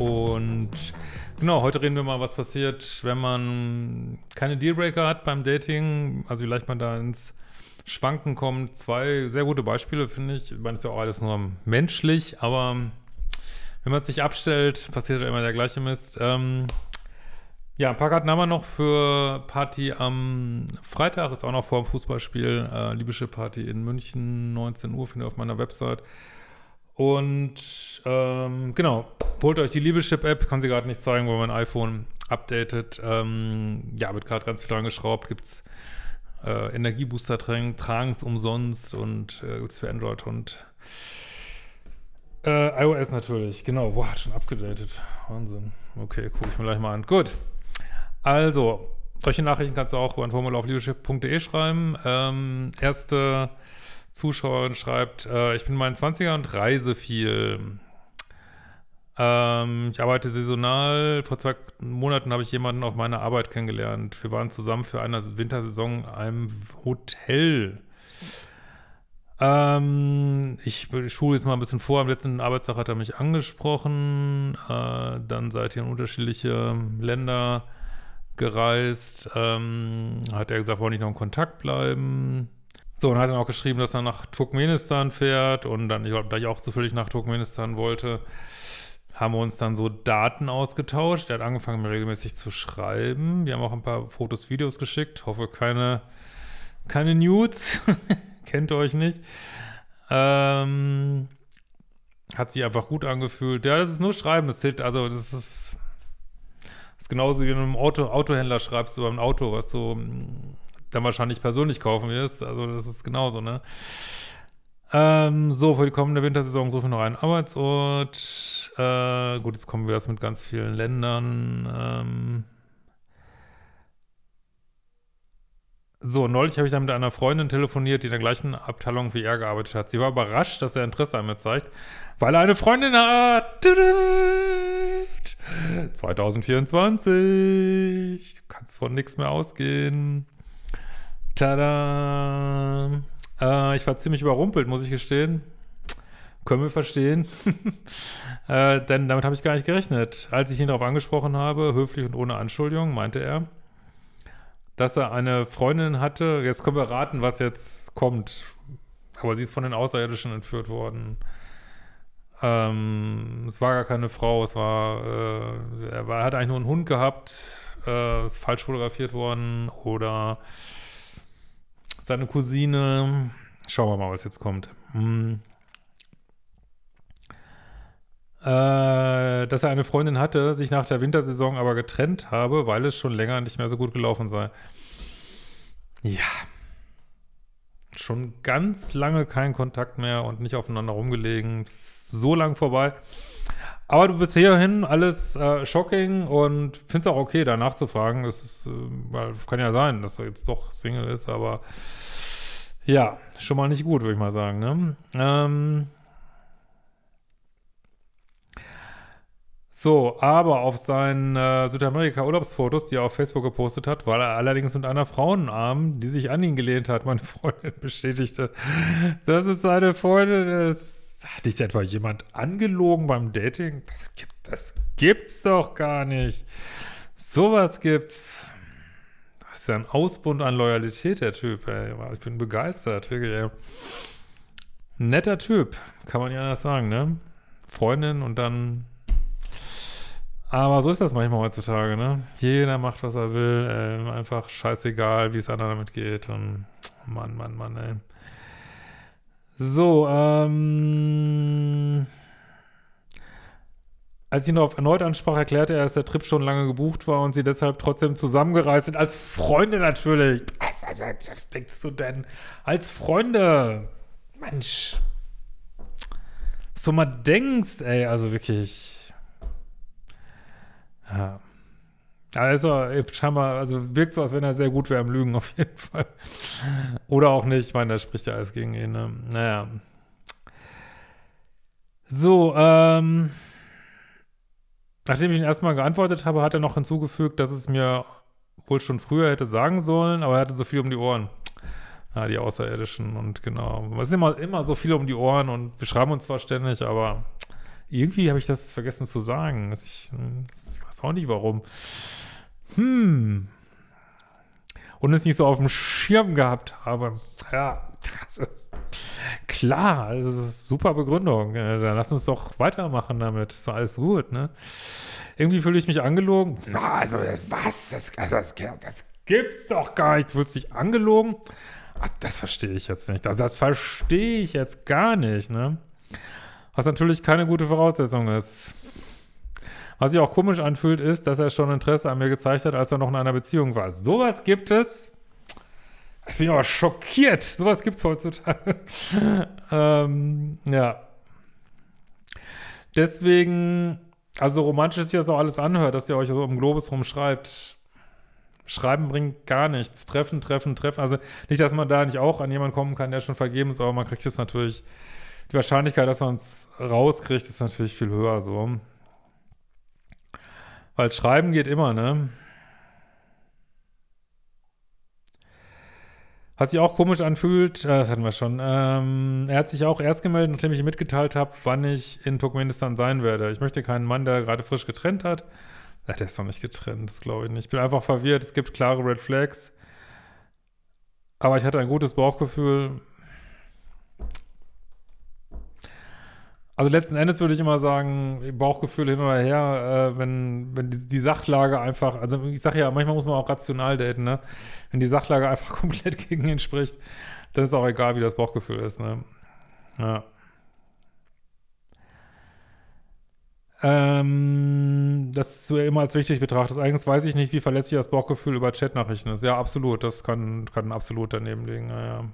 Und genau, heute reden wir mal, was passiert, wenn man keine Dealbreaker hat beim Dating, also vielleicht mal da ins Schwanken kommt. Zwei sehr gute Beispiele, finde ich. Ich meine, ist ja auch alles nur menschlich, aber wenn man sich abstellt, passiert ja immer der gleiche Mist. Ähm, ja, ein paar Karten haben wir noch für Party am Freitag, ist auch noch vor dem Fußballspiel. Äh, libysche Party in München, 19 Uhr, findet ihr auf meiner Website. Und ähm, genau, holt euch die Liebeschip-App, kann sie gerade nicht zeigen, weil mein iPhone updatet. Ähm, ja, wird gerade ganz viel angeschraubt, gibt es äh, Energiebooster tragen, tragen es umsonst und äh, gibt es für Android und äh, iOS natürlich, genau. Boah, hat schon abgedatet. Wahnsinn. Okay, gucke ich mir gleich mal an. Gut. Also, solche Nachrichten kannst du auch über ein Formular auf leadership.de schreiben. Ähm, erste Zuschauerin schreibt, äh, ich bin in meinen 20ern und reise viel. Ähm, ich arbeite saisonal. Vor zwei Monaten habe ich jemanden auf meiner Arbeit kennengelernt. Wir waren zusammen für eine Wintersaison in einem Hotel. Ähm, ich schule jetzt mal ein bisschen vor. Am letzten Arbeitstag hat er mich angesprochen. Äh, dann seid ihr in unterschiedliche Länder gereist. Ähm, hat er gesagt, wollen nicht noch in Kontakt bleiben? So, und hat dann auch geschrieben, dass er nach Turkmenistan fährt und dann, ich, da ich auch zufällig nach Turkmenistan wollte, haben wir uns dann so Daten ausgetauscht. Er hat angefangen, mir regelmäßig zu schreiben. Wir haben auch ein paar Fotos, Videos geschickt. Hoffe, keine, keine Nudes. Kennt ihr euch nicht. Ähm, hat sich einfach gut angefühlt. Ja, das ist nur Schreiben. Das zählt, also, das ist, das ist genauso wie wenn du einem Auto, Autohändler schreibst über ein Auto, was so dann wahrscheinlich persönlich kaufen wirst. Also das ist genauso, ne? Ähm, so, für die kommende Wintersaison suche ich noch einen Arbeitsort. Äh, gut, jetzt kommen wir erst mit ganz vielen Ländern. Ähm so, neulich habe ich dann mit einer Freundin telefoniert, die in der gleichen Abteilung wie er gearbeitet hat. Sie war überrascht, dass er Interesse an mir zeigt, weil er eine Freundin hat. 2024. Du kannst von nichts mehr ausgehen. Tada! Äh, ich war ziemlich überrumpelt, muss ich gestehen. Können wir verstehen. äh, denn damit habe ich gar nicht gerechnet. Als ich ihn darauf angesprochen habe, höflich und ohne Anschuldigung, meinte er, dass er eine Freundin hatte. Jetzt können wir raten, was jetzt kommt. Aber sie ist von den Außerirdischen entführt worden. Ähm, es war gar keine Frau, es war, äh, er, war, er hat eigentlich nur einen Hund gehabt, äh, ist falsch fotografiert worden oder seine Cousine. Schauen wir mal, was jetzt kommt. Hm. Äh, dass er eine Freundin hatte, sich nach der Wintersaison aber getrennt habe, weil es schon länger nicht mehr so gut gelaufen sei. Ja. Schon ganz lange kein Kontakt mehr und nicht aufeinander rumgelegen. So lang vorbei. Aber du bist hierhin alles äh, shocking und findest auch okay, danach zu fragen. Das ist, äh, kann ja sein, dass er jetzt doch Single ist, aber ja, schon mal nicht gut, würde ich mal sagen. Ne? Ähm so, aber auf seinen äh, Südamerika-Urlaubsfotos, die er auf Facebook gepostet hat, war er allerdings mit einer Frauenarm, die sich an ihn gelehnt hat, meine Freundin bestätigte. Das ist seine Freundin, ist hat dich etwa jemand angelogen beim Dating? Das, gibt, das gibt's doch gar nicht. Sowas gibt's. Das ist ja ein Ausbund an Loyalität, der Typ. Ey. Ich bin begeistert, wirklich. Ey. Netter Typ, kann man ja anders sagen, ne? Freundin und dann. Aber so ist das manchmal heutzutage, ne? Jeder macht, was er will. Ey. Einfach scheißegal, wie es anderen damit geht. Und Mann, Mann, Mann, ey. So, ähm. Als ich ihn darauf erneut ansprach, erklärte er, dass der Trip schon lange gebucht war und sie deshalb trotzdem zusammengereist sind. Als Freunde natürlich. Was also, denkst du denn? Als Freunde. Mensch. Was du mal denkst, ey, also wirklich. Ja. Also scheinbar, also wirkt so, als wenn er sehr gut wäre im Lügen auf jeden Fall. Oder auch nicht, ich meine, da spricht ja alles gegen ihn. Ne? Naja. So, ähm, nachdem ich ihn erstmal geantwortet habe, hat er noch hinzugefügt, dass es mir wohl schon früher hätte sagen sollen, aber er hatte so viel um die Ohren. Ja, die Außerirdischen und genau. Es sind immer, immer so viele um die Ohren und wir schreiben uns zwar ständig, aber irgendwie habe ich das vergessen zu sagen. Ich, hm, ich weiß auch nicht warum. Hm. Und es nicht so auf dem Schirm gehabt habe. Ja, also, klar, das ist super Begründung. Äh, dann lass uns doch weitermachen damit. Ist doch alles gut, ne? Irgendwie fühle ich mich angelogen. Na, also, das, was? Das, also, das, das gibt's doch gar nicht. Du Fühlst dich angelogen? Ach, das verstehe ich jetzt nicht. Also, das verstehe ich jetzt gar nicht, ne? Was natürlich keine gute Voraussetzung ist. Was sich auch komisch anfühlt, ist, dass er schon Interesse an mir gezeigt hat, als er noch in einer Beziehung war. Sowas gibt es. Das bin ich aber schockiert. Sowas gibt es heutzutage. ähm, ja. Deswegen, also romantisch sich das auch alles anhört, dass ihr euch so im Globus rumschreibt. Schreiben bringt gar nichts. Treffen, treffen, treffen. Also nicht, dass man da nicht auch an jemanden kommen kann, der schon vergeben ist, aber man kriegt es natürlich die Wahrscheinlichkeit, dass man es rauskriegt, ist natürlich viel höher so. Weil schreiben geht immer, ne? Was sich auch komisch anfühlt, äh, das hatten wir schon, ähm, er hat sich auch erst gemeldet, nachdem ich ihm mitgeteilt habe, wann ich in Turkmenistan sein werde. Ich möchte keinen Mann, der gerade frisch getrennt hat. Ach, der ist doch nicht getrennt, das glaube ich nicht. Ich bin einfach verwirrt, es gibt klare Red Flags. Aber ich hatte ein gutes Bauchgefühl, Also letzten Endes würde ich immer sagen, Bauchgefühl hin oder her, äh, wenn, wenn die, die, Sachlage einfach, also ich sage ja, manchmal muss man auch rational daten, ne? Wenn die Sachlage einfach komplett gegen ihn spricht, dann ist auch egal, wie das Bauchgefühl ist, ne? Ja. Ähm, das ist immer als wichtig betrachtet. Eigentlich weiß ich nicht, wie verlässlich das Bauchgefühl über Chatnachrichten ist. Ja, absolut. Das kann, kann absolut daneben liegen. Ja, ja.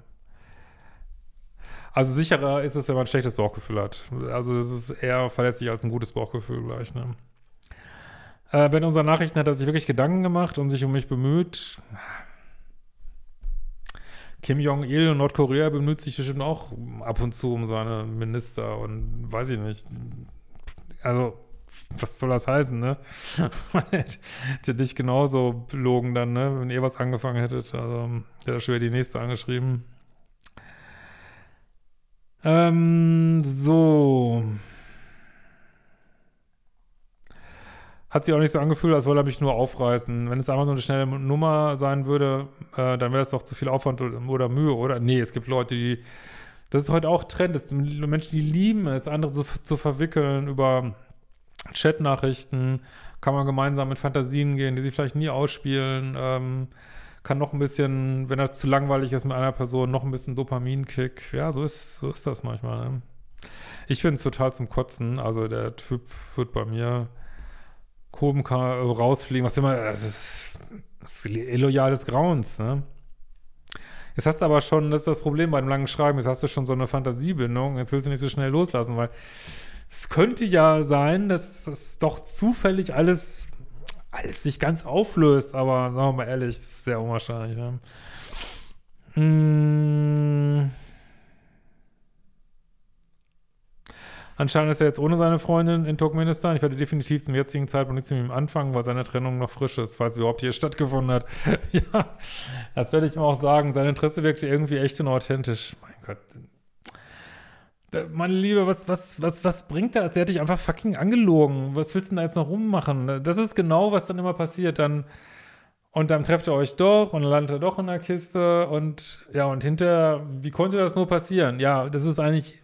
Also sicherer ist es, wenn man ein schlechtes Bauchgefühl hat. Also es ist eher verlässlich als ein gutes Bauchgefühl gleich. Ne? Äh, wenn unsere Nachrichten hat er sich wirklich Gedanken gemacht und sich um mich bemüht. Kim Jong-il und Nordkorea bemüht sich bestimmt auch ab und zu um seine Minister und weiß ich nicht. Also, was soll das heißen, ne? hätte, hätte dich genauso belogen dann, ne? Wenn ihr was angefangen hättet. Also, hätte er schon wieder die nächste angeschrieben. Ähm, so. Hat sich auch nicht so angefühlt, als wolle er mich nur aufreißen. Wenn es einfach so eine schnelle Nummer sein würde, äh, dann wäre es doch zu viel Aufwand oder, oder Mühe, oder? Nee, es gibt Leute, die. Das ist heute auch Trend. Das, Menschen, die lieben es, andere zu, zu verwickeln über Chatnachrichten. Kann man gemeinsam mit Fantasien gehen, die sich vielleicht nie ausspielen. Ähm, kann noch ein bisschen, wenn das zu langweilig ist mit einer Person, noch ein bisschen Dopaminkick. Ja, so ist, so ist das manchmal. Ne? Ich finde es total zum Kotzen. Also der Typ wird bei mir Koben rausfliegen, was immer. Das ist, das ist illoyales Grauens. Ne? Jetzt hast du aber schon, das ist das Problem bei beim langen Schreiben, jetzt hast du schon so eine Fantasiebindung, jetzt willst du nicht so schnell loslassen, weil es könnte ja sein, dass es doch zufällig alles alles nicht ganz auflöst, aber sagen wir mal ehrlich, das ist sehr unwahrscheinlich. Ne? Hm. Anscheinend ist er jetzt ohne seine Freundin in Turkmenistan. Ich werde definitiv zum jetzigen Zeitpunkt nichts mit ihm anfangen, weil seine Trennung noch frisch ist, falls überhaupt hier stattgefunden hat. ja, das werde ich ihm auch sagen. Sein Interesse wirkte irgendwie echt und authentisch. Mein Gott, meine Liebe, was, was, was, was bringt das? Der hat dich einfach fucking angelogen. Was willst du denn da jetzt noch rummachen? Das ist genau, was dann immer passiert. Dann, und dann trefft er euch doch und landet er doch in der Kiste. Und ja, und hinter, wie konnte das nur passieren? Ja, das ist eigentlich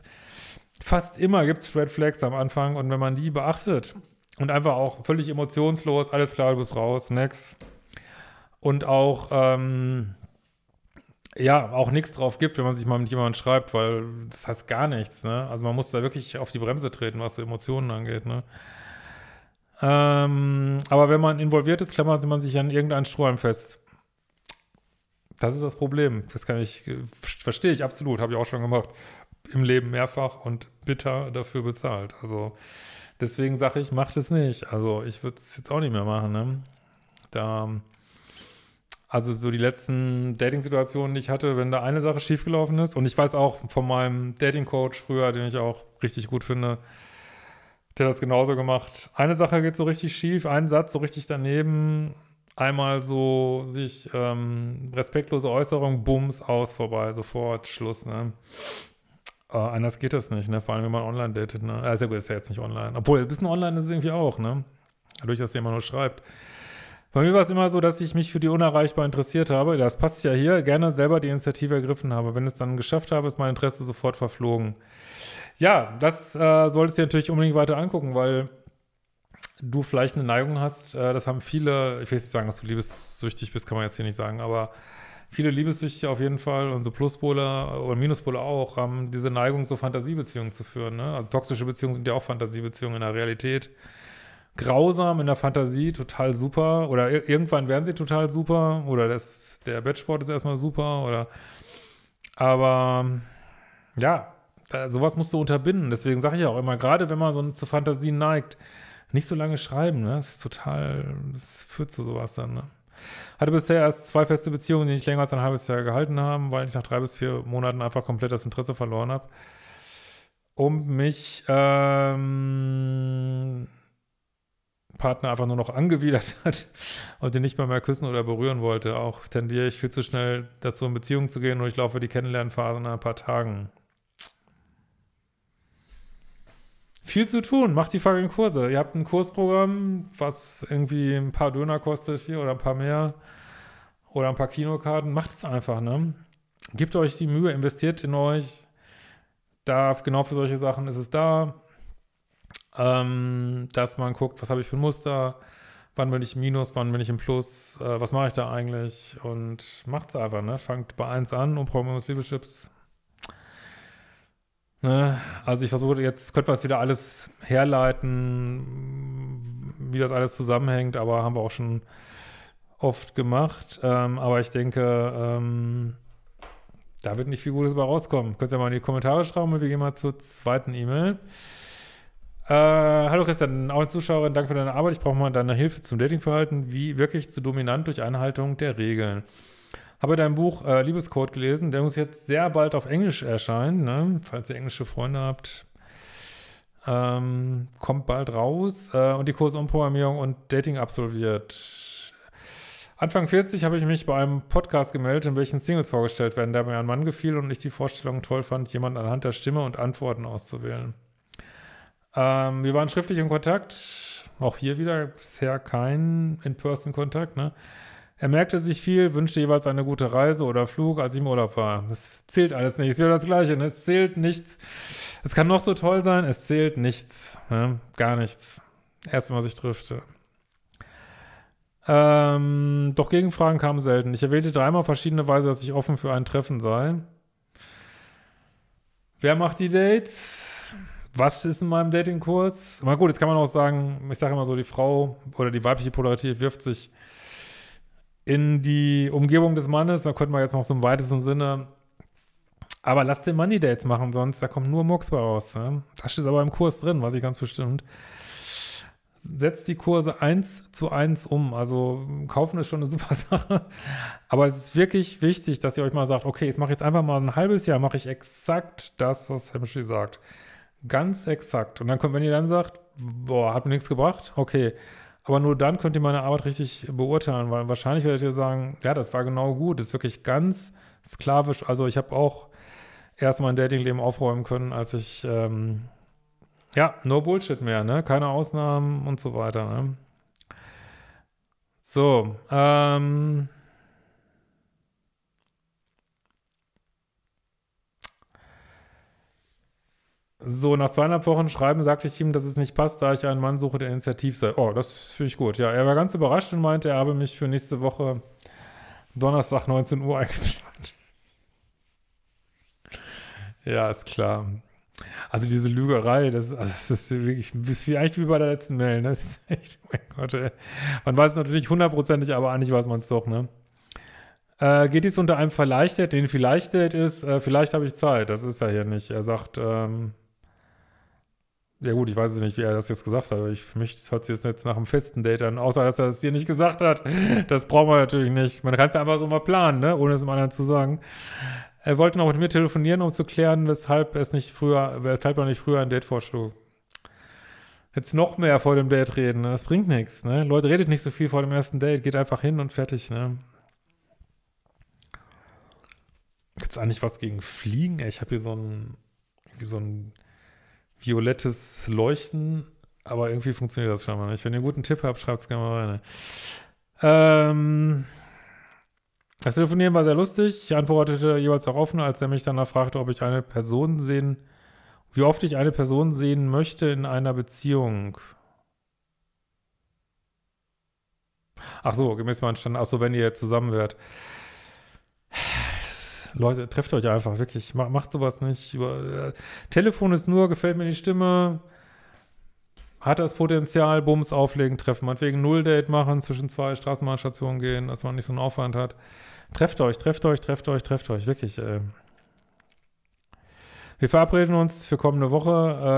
fast immer gibt es Red Flags am Anfang. Und wenn man die beachtet und einfach auch völlig emotionslos, alles klar, du bist raus, next. Und auch, ähm, ja, auch nichts drauf gibt, wenn man sich mal mit jemandem schreibt, weil das heißt gar nichts, ne? Also man muss da wirklich auf die Bremse treten, was so Emotionen angeht, ne? Ähm, aber wenn man involviert ist, klammert man sich an irgendeinen Strohhalm fest. Das ist das Problem. Das kann ich, äh, verstehe ich absolut, habe ich auch schon gemacht. Im Leben mehrfach und bitter dafür bezahlt. Also deswegen sage ich, macht es nicht. Also ich würde es jetzt auch nicht mehr machen, ne? Da also so die letzten Dating-Situationen, die ich hatte, wenn da eine Sache schiefgelaufen ist, und ich weiß auch von meinem Dating-Coach früher, den ich auch richtig gut finde, der das genauso gemacht. Eine Sache geht so richtig schief, ein Satz so richtig daneben, einmal so sich ähm, respektlose Äußerung, Bums, aus, vorbei, sofort, Schluss, ne? Äh, anders geht das nicht, ne? Vor allem, wenn man online datet, ne? Also gut, ist ja jetzt nicht online. Obwohl, ein bisschen online ist es irgendwie auch, ne? Dadurch, dass jemand nur schreibt. Bei mir war es immer so, dass ich mich für die Unerreichbar interessiert habe. Das passt ja hier. Gerne selber die Initiative ergriffen habe. Wenn es dann geschafft habe, ist mein Interesse sofort verflogen. Ja, das äh, solltest du dir natürlich unbedingt weiter angucken, weil du vielleicht eine Neigung hast. Äh, das haben viele, ich will jetzt nicht sagen, dass du liebessüchtig bist, kann man jetzt hier nicht sagen, aber viele Liebessüchtige auf jeden Fall und so Pluspole oder Minuspole auch haben diese Neigung, so Fantasiebeziehungen zu führen. Ne? Also toxische Beziehungen sind ja auch Fantasiebeziehungen in der Realität grausam in der Fantasie, total super. Oder irgendwann werden sie total super. Oder das, der Bettsport ist erstmal super. Oder aber ja, sowas musst du unterbinden. Deswegen sage ich auch immer, gerade wenn man so zu Fantasien neigt, nicht so lange schreiben. Ne? Das ist total, das führt zu sowas dann. Ne? Hatte bisher erst zwei feste Beziehungen, die nicht länger als ein halbes Jahr gehalten haben, weil ich nach drei bis vier Monaten einfach komplett das Interesse verloren habe. Um mich ähm, Partner einfach nur noch angewidert hat und den nicht mal mehr küssen oder berühren wollte. Auch tendiere ich viel zu schnell dazu, in Beziehung zu gehen und ich laufe die Kennenlernphase nach ein paar Tagen. Viel zu tun, macht die fucking Kurse. Ihr habt ein Kursprogramm, was irgendwie ein paar Döner kostet hier oder ein paar mehr oder ein paar Kinokarten. Macht es einfach, ne? Gebt euch die Mühe, investiert in euch. Da, genau für solche Sachen ist es da. Ähm, dass man guckt, was habe ich für ein Muster, wann bin ich im Minus, wann bin ich im Plus, äh, was mache ich da eigentlich und macht es einfach, ne? Fangt bei 1 an und programmiert Liebeschips. Ne? Also ich versuche jetzt, könnte man es wieder alles herleiten, wie das alles zusammenhängt, aber haben wir auch schon oft gemacht. Ähm, aber ich denke, ähm, da wird nicht viel Gutes bei rauskommen. Könnt ihr mal in die Kommentare schreiben und wir gehen mal zur zweiten E-Mail. Äh, hallo Christian, auch eine Zuschauerin, danke für deine Arbeit. Ich brauche mal deine Hilfe zum Datingverhalten. Wie wirklich zu dominant durch Einhaltung der Regeln? Habe dein Buch äh, Liebescode gelesen. Der muss jetzt sehr bald auf Englisch erscheinen, ne? falls ihr englische Freunde habt. Ähm, kommt bald raus. Äh, und die Kursumprogrammierung und Dating absolviert. Anfang 40 habe ich mich bei einem Podcast gemeldet, in welchen Singles vorgestellt werden, der mir ein Mann gefiel und ich die Vorstellung toll fand, jemanden anhand der Stimme und Antworten auszuwählen. Ähm, wir waren schriftlich in Kontakt. Auch hier wieder bisher kein In-Person-Kontakt. Ne? Er merkte sich viel, wünschte jeweils eine gute Reise oder Flug, als ich im Urlaub war. Es zählt alles nicht. Es wäre das Gleiche. Ne? Es zählt nichts. Es kann noch so toll sein. Es zählt nichts. Ne? Gar nichts. Erst wenn man sich trifft. Ähm, doch Gegenfragen kamen selten. Ich erwähnte dreimal verschiedene Weise, dass ich offen für ein Treffen sei. Wer macht die Dates? was ist in meinem Datingkurs? Na gut, jetzt kann man auch sagen, ich sage immer so, die Frau oder die weibliche Polarität wirft sich in die Umgebung des Mannes. Da könnte man jetzt noch so im weitesten Sinne. Aber lasst den Mann die Dates machen, sonst da kommt nur Murks bei raus. Ne? Das steht aber im Kurs drin, weiß ich ganz bestimmt. Setzt die Kurse eins zu eins um. Also kaufen ist schon eine super Sache. Aber es ist wirklich wichtig, dass ihr euch mal sagt, okay, jetzt mache ich jetzt einfach mal ein halbes Jahr, mache ich exakt das, was Hemschi sagt. Ganz exakt. Und dann könnt, wenn ihr dann sagt, boah, hat mir nichts gebracht, okay. Aber nur dann könnt ihr meine Arbeit richtig beurteilen, weil wahrscheinlich werdet ihr sagen, ja, das war genau gut, das ist wirklich ganz sklavisch. Also ich habe auch erst mein Datingleben aufräumen können, als ich, ähm, ja, no Bullshit mehr, ne? Keine Ausnahmen und so weiter, ne? So, ähm, So, nach zweieinhalb Wochen Schreiben sagte ich ihm, dass es nicht passt, da ich einen Mann suche, der initiativ sei. Oh, das finde ich gut. Ja, er war ganz überrascht und meinte, er habe mich für nächste Woche Donnerstag 19 Uhr eingeplant. Ja, ist klar. Also diese Lügerei, das, ist, also das ist wirklich ist wie, eigentlich wie bei der letzten Mail. Ne? Das ist echt, oh mein Gott, ey. Man weiß es natürlich hundertprozentig, aber eigentlich weiß man es doch, ne? Äh, geht dies unter einem Verleichtet? Den Verleichtet ist, äh, vielleicht habe ich Zeit. Das ist ja hier nicht. Er sagt, ähm, ja gut, ich weiß es nicht, wie er das jetzt gesagt hat. Ich, für mich hört sich das jetzt nach einem festen Date an, außer dass er es das dir nicht gesagt hat. Das braucht man natürlich nicht. Man kann es ja einfach so mal planen, ne? ohne es dem anderen zu sagen. Er wollte noch mit mir telefonieren, um zu klären, weshalb es nicht früher, weshalb er nicht früher ein Date vorschlug. Jetzt noch mehr vor dem Date reden, ne? das bringt nichts. Ne? Leute, redet nicht so viel vor dem ersten Date, geht einfach hin und fertig. Ne? es eigentlich was gegen Fliegen? ich habe hier so ein, so ein violettes Leuchten, aber irgendwie funktioniert das schon mal nicht. Wenn ihr einen guten Tipp habt, schreibt es gerne mal rein. Ähm, das Telefonieren war sehr lustig. Ich antwortete jeweils auch offen, als er mich danach fragte, ob ich eine Person sehen, wie oft ich eine Person sehen möchte in einer Beziehung. Ach so, gemäß meinem Stand. Ach so, wenn ihr zusammen wärt. Leute, trefft euch einfach, wirklich. Macht, macht sowas nicht. Über, äh, Telefon ist nur, gefällt mir die Stimme. Hat das Potenzial, Bums auflegen, treffen. Meinetwegen Null-Date machen, zwischen zwei Straßenbahnstationen gehen, dass man nicht so einen Aufwand hat. Trefft euch, trefft euch, trefft euch, trefft euch, wirklich. Äh. Wir verabreden uns für kommende Woche.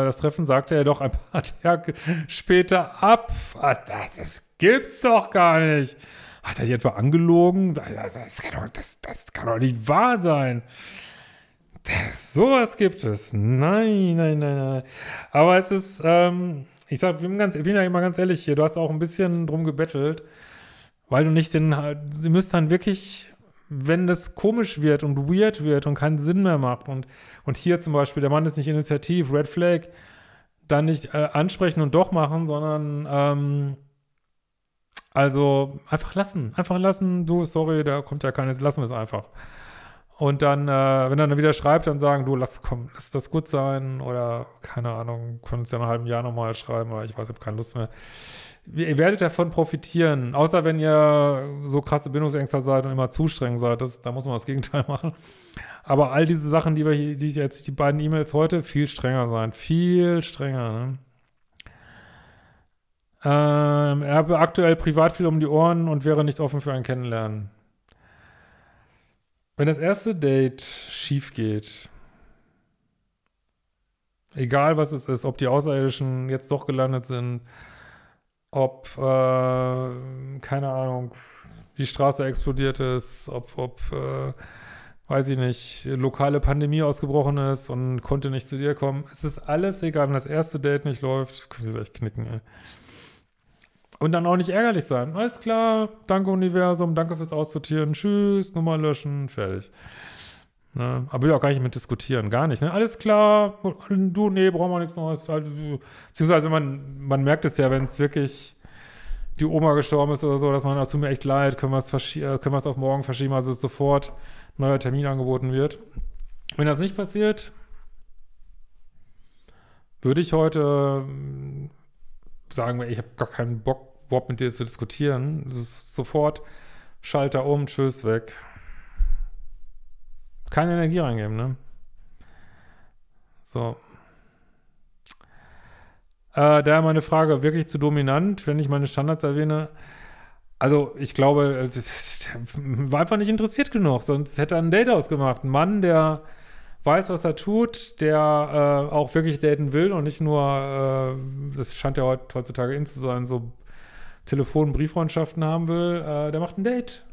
Äh, das Treffen sagte er doch ein paar Tage später ab. Was, das gibt's doch gar nicht. Hat er dich etwa angelogen? Das kann doch, das, das kann doch nicht wahr sein. Das, sowas gibt es. Nein, nein, nein, nein. Aber es ist, ähm, ich sag, bin, ganz, bin ja immer ganz ehrlich hier, du hast auch ein bisschen drum gebettelt, weil du nicht den, ihr müsst dann wirklich, wenn das komisch wird und weird wird und keinen Sinn mehr macht und, und hier zum Beispiel, der Mann ist nicht initiativ, Red Flag, dann nicht äh, ansprechen und doch machen, sondern ähm, also einfach lassen, einfach lassen. Du, sorry, da kommt ja keine, lassen wir es einfach. Und dann, äh, wenn er dann wieder schreibt, dann sagen, du, lass, komm, lass das gut sein oder keine Ahnung, können uns ja nach einem halben Jahr nochmal schreiben oder ich weiß, ich habe keine Lust mehr. Ihr werdet davon profitieren, außer wenn ihr so krasse Bindungsängster seid und immer zu streng seid. Das, da muss man das Gegenteil machen. Aber all diese Sachen, die wir hier, die ich jetzt, die beiden E-Mails heute, viel strenger sein. Viel strenger, ne? Ähm, er habe aktuell privat viel um die Ohren und wäre nicht offen für ein Kennenlernen. Wenn das erste Date schief geht, egal was es ist, ob die Außerirdischen jetzt doch gelandet sind, ob, äh, keine Ahnung, die Straße explodiert ist, ob, ob äh, weiß ich nicht, lokale Pandemie ausgebrochen ist und konnte nicht zu dir kommen. Es ist alles egal, wenn das erste Date nicht läuft, könnt ihr echt knicken, ey. Und dann auch nicht ärgerlich sein. Alles klar, danke Universum, danke fürs Aussortieren, tschüss, Nummer löschen, fertig. Ne? Aber will auch gar nicht mit diskutieren, gar nicht. Ne? Alles klar, du, nee, brauchen wir nichts Neues. Also, beziehungsweise man, man merkt es ja, wenn es wirklich die Oma gestorben ist oder so, dass man, das ah, tut mir echt leid, können wir es äh, auf morgen verschieben, also sofort neuer Termin angeboten wird. Wenn das nicht passiert, würde ich heute sagen, wir, ich habe gar keinen Bock, überhaupt mit dir zu diskutieren. sofort Schalter um, tschüss, weg. Keine Energie reingeben, ne? So. Äh, daher meine Frage, wirklich zu dominant, wenn ich meine Standards erwähne? Also, ich glaube, war einfach nicht interessiert genug, sonst hätte er ein Date ausgemacht. Ein Mann, der weiß, was er tut, der äh, auch wirklich daten will und nicht nur, äh, das scheint ja heutzutage in zu sein, so Telefon- Brieffreundschaften haben will, äh, der macht ein Date.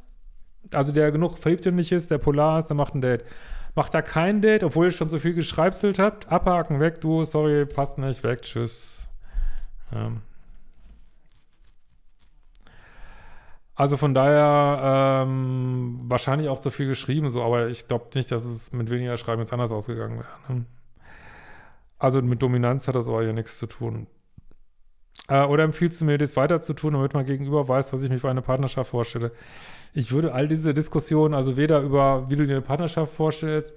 Also der genug verliebt in mich ist, der polar ist, der macht ein Date. Macht da kein Date, obwohl ihr schon so viel geschreibselt habt, abhaken, weg, du, sorry, passt nicht, weg, tschüss. Ähm. Also von daher, ähm, wahrscheinlich auch zu viel geschrieben, so, aber ich glaube nicht, dass es mit weniger Schreiben jetzt anders ausgegangen wäre. Ne? Also mit Dominanz hat das aber ja nichts zu tun. Äh, oder empfiehlst du mir, das weiter zu tun, damit man gegenüber weiß, was ich mir für eine Partnerschaft vorstelle? Ich würde all diese Diskussionen, also weder über, wie du dir eine Partnerschaft vorstellst,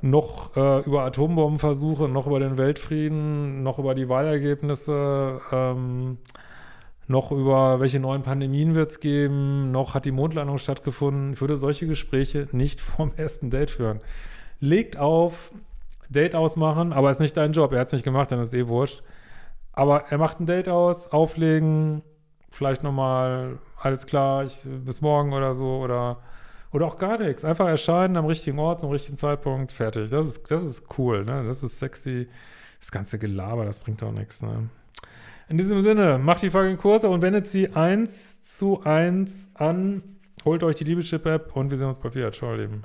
noch äh, über Atombombenversuche, noch über den Weltfrieden, noch über die Wahlergebnisse, ähm, noch über welche neuen Pandemien wird es geben, noch hat die Mondlandung stattgefunden. Ich würde solche Gespräche nicht vorm ersten Date führen. Legt auf, Date ausmachen, aber ist nicht dein Job. Er hat es nicht gemacht, dann ist eh wurscht. Aber er macht ein Date aus, auflegen, vielleicht nochmal, alles klar, ich, bis morgen oder so oder, oder auch gar nichts. Einfach erscheinen am richtigen Ort, zum richtigen Zeitpunkt, fertig. Das ist, das ist cool, ne? Das ist sexy. Das ganze Gelaber, das bringt doch nichts, ne? In diesem Sinne, macht die fucking Kurse und wendet sie eins zu eins an. Holt euch die liebeschip app und wir sehen uns bei Fiat. Ciao, ihr Lieben.